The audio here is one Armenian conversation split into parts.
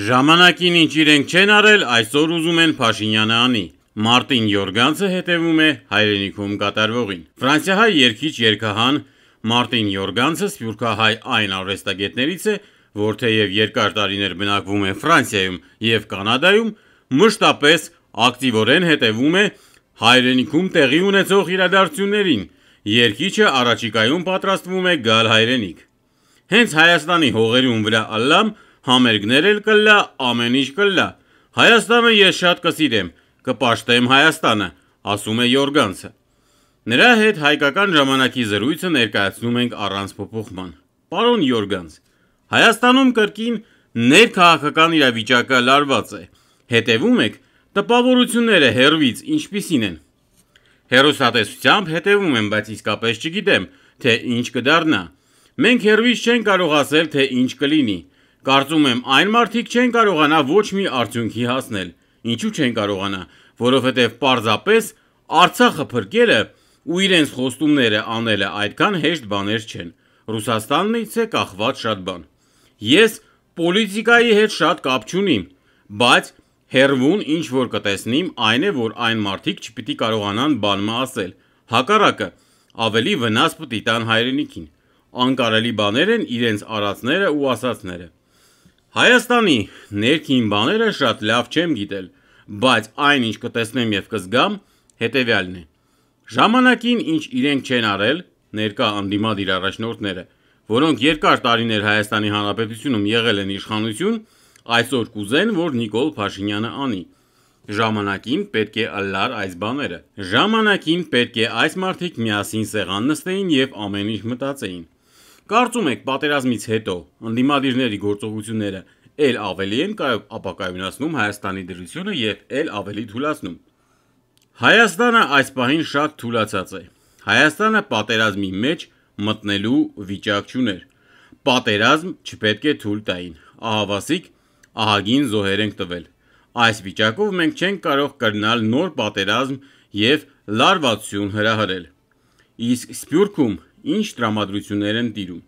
Ժամանակին ինչ իրենք չեն արել, այսօր ուզում են Փաշինյանը անի։ Մարտին Յորգանցը հետևում է հայրենիքում կատարվողին։ Ֆրանսիահայ երկիչ երկահան Մարտին Յորգանցը սյուրքահայ այն արվեստագետներից է, որ թեև երկար տարիներ բնակվում է Ֆրանսիայում եւ Կանադայում, մշտապես ակտիվորեն հետևում է հայրենիքում տեղի ունեցող իրադարձություններին։ Երկիչը առաջիկայում պատրաստվում է գալ հայրենիք։ Հենց Հայաստանի հողերուն վրա ալլամ համերգներ էլ կլա, ամեն ինչ կլա։ Հայաստանը ես շատ կսիրեմ, կպաշտեմ Հայաստանը, ասում է Յորգանցը։ Նրա հետ հայկական ժամանակի զրույցը ներկայացնում ենք առանց փոփոխման։ Պարոն Յորգանց, Հայաստանում կրկին ներքաղաքական իրավիճակը լարված է։ Հետևում եք տպավորությունները հերվից ինչպիսին են։ Հերոսատեսությամբ հետևում եմ, բայց իսկապես չգիտեմ, թե ինչ կդառնա։ Մենք հերվից չենք կարող ասել, թե ինչ կլինի։ Կարծում եմ, այն մարդիկ չեն կարողանա ոչ մի արդյունքի հասնել։ Ինչու չեն կարողանա, որովհետև պարզապես Արցախը փրկելը ու իրենց խոստումները անելը այդքան հեշտ բաներ չեն։ Ռուսաստանից է կախված շատ բան։ Ես պոլիտիկայի հետ շատ կապ չունիմ, բայց հերվուն ինչ որ կտեսնիմ, այն է, որ այն մարդիկ չպիտի կարողանան բանմա ասել։ Հակառակը, ավելի վնաս պտի տան հայրենիքին։ Անկարելի բաներ են իրենց արածները ու ասածները։ Հայաստանի ներքին բաները շատ լավ չեմ գիտել, բայց այն ինչ կտեսնեմ եւ կզգամ, հետեւյալն է։ Ժամանակին ինչ իրենք չեն արել ներկա անդիմադիր առաջնորդները, որոնք երկար տարիներ Հայաստանի Հանրապետությունում եղել են իշխանություն, այսօր կուզեն, որ Նիկոլ Փաշինյանը անի։ Ժամանակին պետք է լար այս բաները։ Ժամանակին պետք է այս մարդիկ միասին սեղան նստեին եւ ամեն ինչ մտածեին։ Կարծում եք պատերազմից հետո ընդդիմադիրների գործողությունները էլ ավելի են ապակայունացնում Հայաստանի դրությունը եւ էլ ավելի թուլացնում։ Հայաստանը այս պահին շատ թուլացած է։ Հայաստանը պատերազմի մեջ մտնելու վիճակ չուներ։ Պատերազմ չպետք է թույլ տային։ Ահավասիկ ահագին զոհեր ենք տվել։ Այս վիճակով մենք չենք կարող կրնալ նոր պատերազմ եւ լարվածություն հրահրել։ Իսկ Սփյուռքում ինչ տրամադրություններ են տիրում։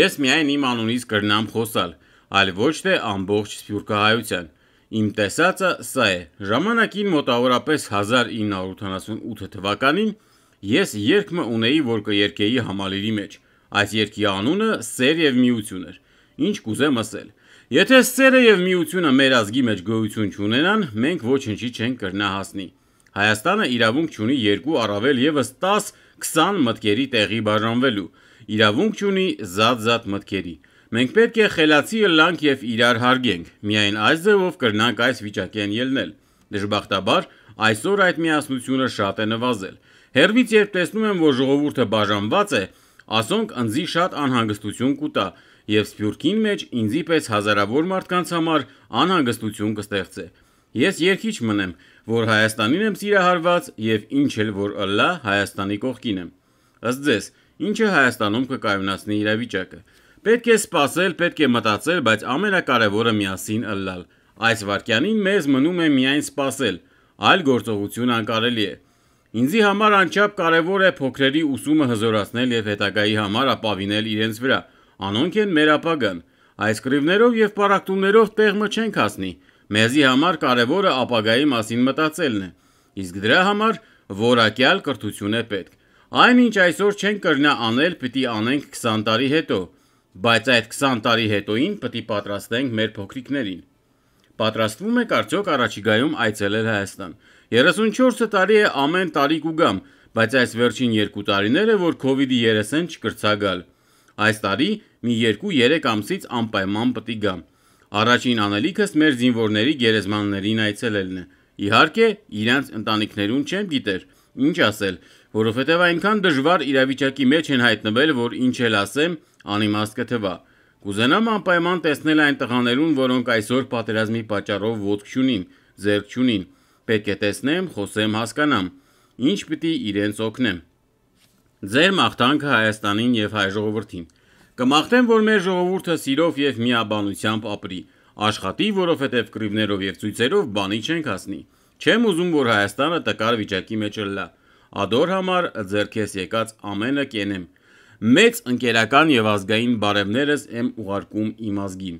Ես միայն իմ անունից կրնամ խոսալ, այլ ոչ թե ամբողջ սփյուռքահայության։ Իմ տեսածը սա է։ Ժամանակին մոտավորապես 1988 թվականին ես երգը ունեի, որ կերկեի համալիրի մեջ։ Այս երգի անունը Սեր եւ միություն էր։ Ինչ կուզեմ ասել։ Եթե սերը եւ միությունը մեր ազգի մեջ գոյություն չունենան, մենք ոչինչի չենք կրնահասնի։ Հայաստանը իրավունք ունի երկու առավել եւս 10 20 մտքերի տեղի բաժանվելու։ Իրավունք չունի զատ-զատ մտքերի։ Մենք պետք է խելացի ըլլանք եւ իրար հարգենք։ Միայն այս ձևով կրնանք այս վիճակեն ելնել։ Դժբախտաբար, այսօր այդ միասնությունը շատ է նվազել։ Հերվից երբ տեսնում եմ, որ ժողովուրդը բաժանված է, ասոնք ընձի շատ անհանգստություն կուտա եւ սփյուռքին մեջ ինձի պես հազարավոր մարդկանց համար անհանգստություն կստեղծե։ Ես երկիչ մնեմ, որ Հայաստանին եմ սիրահարված եւ ինչ էլ որ Ալլահ Հայաստանի կողքին եմ։ Ըստ ձեզ, ինչը Հայաստանում կկայունացնի իրավիճակը։ Պետք է սпасել, պետք է մտածել, բայց ամենակարևորը միասին ըլլալ։ Այս վարքյանին մեզ մնում է միայն սпасել, այլ գործողություն անկարելի է։ Ինձի համար անչափ կարևոր է փոքրերի ուսումը հզորացնել եւ հետագայի համար ապավինել իրենց վրա։ Անոնք են մեր ապագան։ Այս կռիվներով եւ պարակտումներով տեղը չենք հասնի։ Մեզի համար կարևորը ապագայի մասին մտածելն է, իսկ դրա համար որակյալ կրթություն է պետք։ Այն ինչ այսօր չենք կրնա անել, պիտի անենք 20 տարի հետո, բայց այդ 20 տարի հետոին պիտի պատրաստենք մեր փոքրիկներին։ Պատրաստվում եք արդյոք առաջիկայում այցելել Հայաստան։ 34 տարի է ամեն տարի կուգամ, բայց այս վերջին 2 տարիները, որ COVID-ի երեսեն չկրցա գալ։ Այս տարի մի 2-3 ամսից անպայման պիտի գամ։ Առաջին անելիքս մեր զինվորների գերեզմաններին այցելելն է։ Իհարկե, իրանց ընտանիքներուն չեմ գիտեր, ինչ ասել, որովհետև այնքան դժվար իրավիճակի մեջ են հայտնվել, որ ինչ էլ ասեմ, անիմաստ կթվա։ Կուզենամ անպայման տեսնել այն տղաներուն, որոնք այսօր պատերազմի պատճառով ոտք չունին, ձեռք չունին։ Պետք է տեսնեմ, խոսեմ, հասկանամ, ինչ պիտի իրենց օգնեմ։ Ձեր մաղթանքը Հայաստանին եւ հայ ժողովրդին։ Կմաղթեմ, որ մեր ժողովուրդը սիրով և միաբանությամբ ապրի, աշխատի, որովհետև կռիվներով և ցույցերով բանի չենք հասնի: Չեմ ուզում, որ Հայաստանը տկար վիճակի մեջ լա: Ադոր համար ձեռքես եկած ամենը կենեմ: Մեծ ընկերական և ազգային բարևներս եմ ուղարկում իմ ազգին: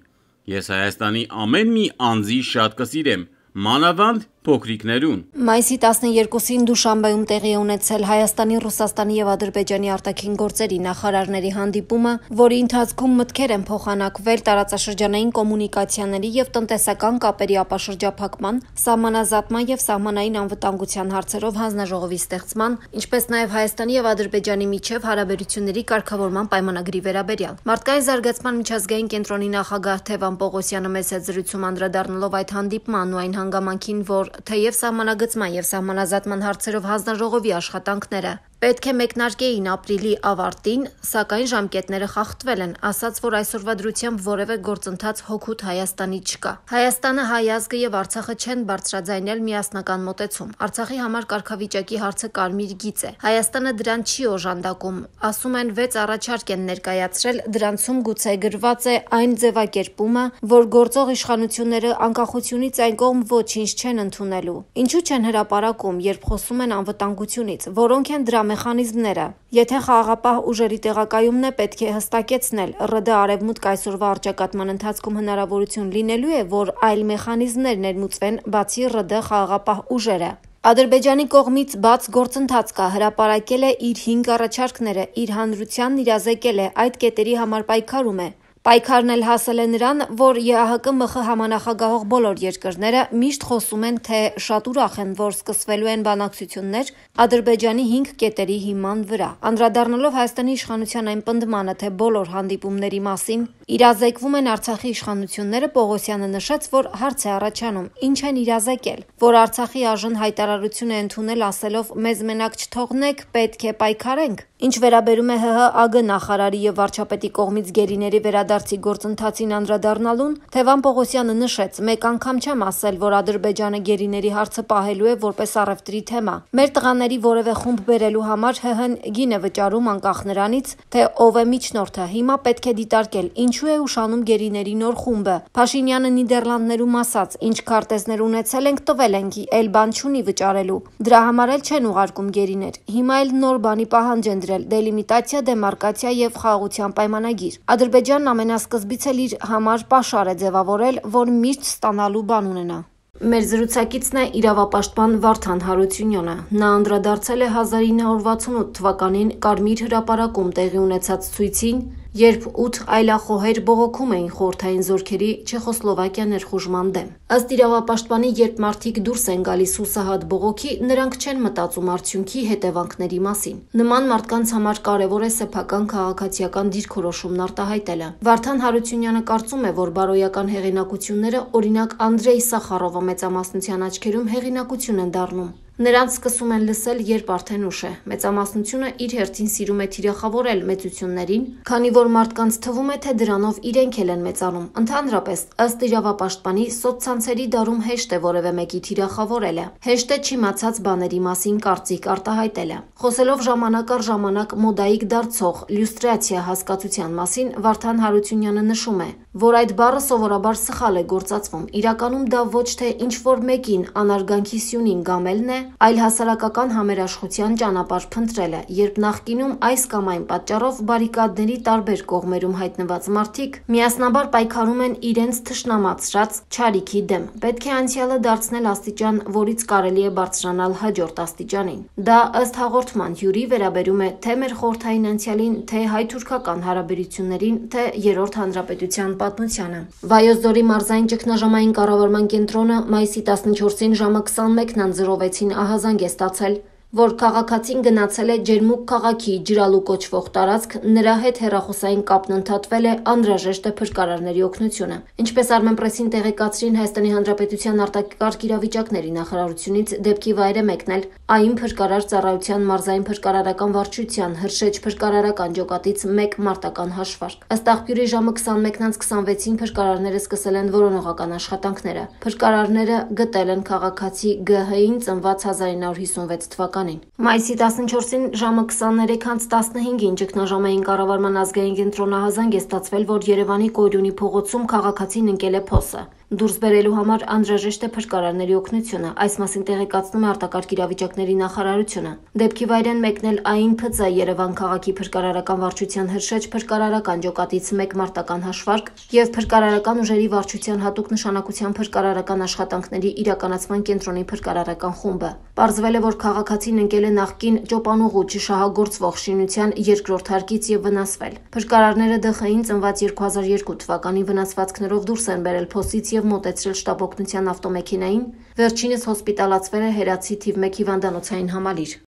Ես Հայաստանի ամեն մի անձի շատ կսիրեմ, մանավանդ Փոքրիկներուն Մայիսի 12-ին Դուշանբեում տեղի ունեցել Հայաստանի, Ռուսաստանի եւ Ադրբեջանի արտաքին գործերի նախարարների հանդիպումը, որի ընթացքում մտքեր են փոխանակվել տարածաշրջանային կոմունիկացիաների եւ տնտեսական կապերի ապաշրջափակման, սահմանազատման եւ սահմանային անվտանգության հարցերով հանձնաժողովի ստեղծման, ինչպես նաեւ Հայաստանի եւ Ադրբեջանի միջև հարաբերությունների կարգավորման պայմանագրի վերաբերյալ։ Մարդկային զարգացման միջազգային կենտրոնի նախագահ Թևան Պողոսյանը մեծ է զրույցում անդրադառնալով այդ հանդիպմանն ու այն հանգամանքին, որ որ թեև սահմանագծման եւ սահմանազատման հարցերով հանձնաժողովի աշխատանքները Պետք է մեկնարկեին ապրիլի ավարտին, սակայն ժամկետները խախտվել են, ասաց, որ այսօրվա դրությամբ որևէ գործընթաց հոգուտ Հայաստանի չկա։ Հայաստանը, Հայազգը եւ Արցախը չեն բարձրաձայնել միասնական մոտեցում։ Արցախի համար կարգավիճակի հարցը կարմիր գիծ է։ Հայաստանը դրան չի օժանդակում։ Ասում են 6 առաջարկ են ներկայացրել, դրանցում գուցե գրված է այն ձևակերպումը, որ գործող իշխանությունները անկախությունից այն կողմ ոչինչ չեն ընդունելու։ Ինչու չեն հրաապարակում, երբ խոսում են անվտանգությունից, որոնք են դրա մեխանիզմները։ Եթե խաղաղապահ ուժերի տեղակայումն է պետք է հստակեցնել, ՌԴ Արևմուտք այսօրվա առճակատման ընթացքում հնարավորություն լինելու է, որ այլ մեխանիզմներ ներմուծվեն բացի ՌԴ խաղաղապահ ուժերը։ Ադրբեջանի կողմից բաց գործընթաց կա, հրապարակել է իր 5 առաջարկները, իր հանրությանն իրազեկել է, այդ կետերի համար պայքարում է։ Պայքարն էլ հասել է նրան, որ ԵԱՀԿ ՄԽ համանախագահող բոլոր երկրները միշտ խոսում են, թե շատ ուրախ են, որ սկսվելու են բանակցություններ Ադրբեջանի 5 կետերի հիման վրա։ Անդրադառնալով Հայաստանի իշխանության այն պնդմանը, թե բոլոր հանդիպումների մասին Իրազեկվում են Արցախի իշխանությունները, Պողոսյանը նշեց, որ հարց է առաջանում. ինչ են իրազեկել, որ Արցախի ԱԺՆ հայտարարություն է ընդունել ասելով մեզ մենակ չթողնեք, պետք է պայքարենք։ Ինչ վերաբերում է ՀՀ ԱԳ նախարարի եւ վարչապետի կողմից գերիների վերադարձի գործընթացին անդրադառնալուն, Թևան Պողոսյանը նշեց. «Մեկ անգամ չեմ ասել, որ Ադրբեջանը գերիների հարցը պահելու է որպես առևտրի թեմա։ Մեր տղաների որևէ խումբ բերելու համար ՀՀ-ն գին է վճարում անկախ նրանից, թե ով է միջնորդը։ Հիմա պետք է դիտարկել, ինչ ինչու է ուշանում գերիների նոր խումբը։ Փաշինյանը Նիդերլանդներում ասաց. «Ինչ քարտեզներ ունեցել ենք, տվել ենք, էլ բան չունի վճարելու»։ Դրա համար էլ չեն ուղարկում գերիներ։ Հիմա էլ նոր բանի պահանջ են դրել՝ դելիմիտացիա, դեմարկացիա եւ խաղաղության պայմանագիր։ Ադրբեջանն ամենասկզբից էլ իր համար պաշար է ձևավորել, որ միշտ ստանալու բան ունենա։ Մեր զրուցակիցն է իրավապաշտպան Վարդան Հարությունյանը։ Նա անդրադարձել է 1968 թվականին Կարմիր հրապարակում տեղի ունեցած ցույցին, երբ 8 այլախոհեր բողոքում էին խորթային զորքերի Չեխոսլովակիա ներխուժման դեմ։ Ըստ իրավապաշտպանի, երբ մարդիկ դուրս են գալիս հուսահատ բողոքի, նրանք չեն մտածում արդյունքի հետևանքների մասին։ Նման մարդկանց համար կարևոր է սեփական քաղաքացիական դիրքորոշումն արտահայտելը։ Վարդան Հարությունյանը կարծում է, որ բարոյական հեղինակությունները օրինակ Անդրեյ Սախարովը մեծամասնության աչքերում հեղինակություն են դառնում։ Նրանց սկսում են լսել, երբ արդեն ուշ է։ Մեծամասնությունը իր հերթին սիրում է թիրախավորել մեծություններին, քանի որ մարդկանց թվում է, թե դրանով իրենք էլ են մեծանում։ Ընդհանրապես, ըստ իրավապաշտպանի, սոցցանցերի դարում հեշտ է որևէ մեկի թիրախավորելը։ Հեշտ է չիմացած բաների մասին կարծիք արտահայտելը։ Խոսելով ժամանակ առ ժամանակ մոդայիկ դարձող լյուստրացիա հասկացության մասին Վարդան Հարությունյանը նշում է որ այդ բառը սովորաբար սխալ է գործածվում։ Իրականում դա ոչ թե ինչ-որ մեկին անարգանքի սյունին գամելն է, այլ հասարակական համերաշխության ճանապարհ փնտրելը, երբ նախկինում այս կամ այն պատճառով բարիկադների տարբեր կողմերում հայտնված մարդիկ միասնաբար պայքարում են իրենց թշնամացրած չարիքի դեմ։ Պետք է անցյալը դարձնել աստիճան, որից կարելի է բարձրանալ հաջորդ աստիճանին։ Դա ըստ հաղորդման հյուրի վերաբերում է թե մեր խորթային անցյալին, թե հայ-թուրքական հարաբերություններին, թե երրորդ հանրապետության պատմությանը։ Վայոց ձորի մարզային ճգնաժամային կառավարման կենտրոնը մայիսի 14-ին ժամը 21-ն անձրովեցին ահազանգ է ստացել որ քաղաքացին գնացել է Ջերմուկ քաղաքի ջրալու կոչվող տարածք, նրա հետ հերախոսային կապն ընդհատվել է, անհրաժեշտ է փրկարարների օգնությունը։ Ինչպես Armenpress-ին տեղեկացրին Հայաստանի Հանրապետության արտակարգ իրավիճակների նախարարությունից դեպքի վայր է մեկնել ԱԻՄ փրկարար ծառայության մարզային փրկարարական վարչության Հրշեջ փրկարարական ջոկատից 1 մարտական հաշվարկ։ Ըստ աղբյուրի ժամը 21:26-ին փրկարարները սկսել են որոնողական աշխատանքները։ Փրկարարները գտել են քաղաքացի ԳՀ-ին ծնված 1956 թվականի թվականին։ Մայիսի 14-ին ժամը 23:15-ին ճգնաժամային կառավարման ազգային կենտրոնահազանգ է ստացվել, որ Երևանի Կորյունի փողոցում քաղաքացին ընկել է փոսը։ Դուրս բերելու համար անհրաժեշտ է փրկարարների օգնությունը։ Այս մասին տեղեկացնում է արտակարգ իրավիճակների նախարարությունը։ Դեպքի վայրեն մեկնել ԱԻՆՓՑ Երևան քաղաքի փրկարարական վարչության հրշեջ փրկարարական ջոկատից 1 մարտական հաշվարկ եւ փրկարարական ուժերի վարչության հատուկ նշանակության փրկարարական աշխատանքների իրականացման կենտրոնի փրկարարական խումբը։ Պարզվել է, որ քաղաքացին ընկել է նախկին ճոպանուղու ճշահագործվող շինության երկրորդ հարկից եւ վնասվել։ Փրկարարները ԴԽ-ին ծնված 2002 թվականի վնասվածքներով դուրս են բերել փոսից եւ եւ մոտեցրել շտաբօգնության ավտոմեքենային, վերջինս հոսպիտալացվել է Հերացի թիվ 1 հիվանդանոցային համալիր։